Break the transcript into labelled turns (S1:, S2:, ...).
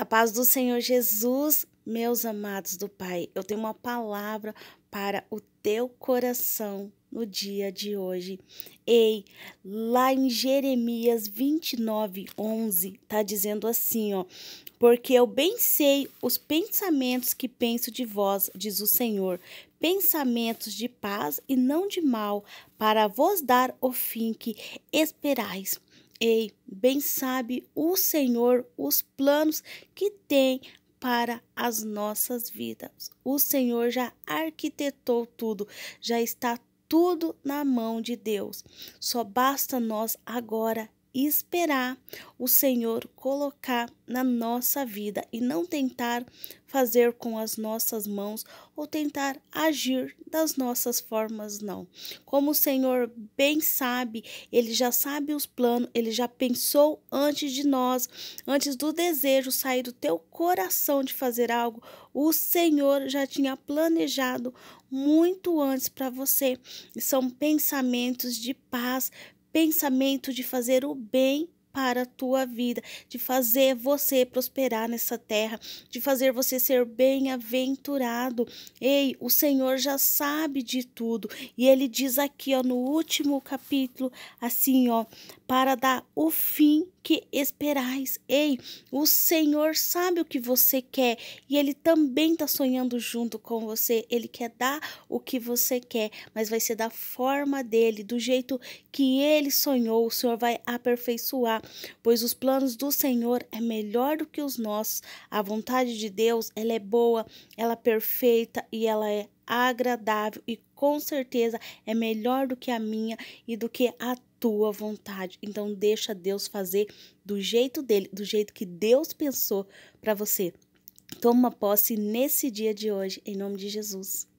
S1: A paz do Senhor Jesus, meus amados do Pai, eu tenho uma palavra para o teu coração no dia de hoje. Ei, lá em Jeremias 29, 11, tá dizendo assim, ó. Porque eu bem sei os pensamentos que penso de vós, diz o Senhor, pensamentos de paz e não de mal, para vos dar o fim que esperais. Ei, bem sabe o Senhor os planos que tem para as nossas vidas. O Senhor já arquitetou tudo, já está tudo na mão de Deus. Só basta nós agora e esperar o Senhor colocar na nossa vida e não tentar fazer com as nossas mãos ou tentar agir das nossas formas, não. Como o Senhor bem sabe, Ele já sabe os planos, Ele já pensou antes de nós, antes do desejo sair do teu coração de fazer algo, o Senhor já tinha planejado muito antes para você. são pensamentos de paz, pensamento de fazer o bem para a tua vida, de fazer você prosperar nessa terra, de fazer você ser bem-aventurado. Ei, o Senhor já sabe de tudo. E ele diz aqui, ó, no último capítulo, assim, ó, para dar o fim que esperais. Ei, o Senhor sabe o que você quer e ele também tá sonhando junto com você. Ele quer dar o que você quer, mas vai ser da forma dele, do jeito que ele sonhou. O Senhor vai aperfeiçoar pois os planos do Senhor é melhor do que os nossos. A vontade de Deus, ela é boa, ela é perfeita e ela é agradável e com certeza é melhor do que a minha e do que a tua vontade. Então deixa Deus fazer do jeito dele, do jeito que Deus pensou para você. Toma posse nesse dia de hoje, em nome de Jesus.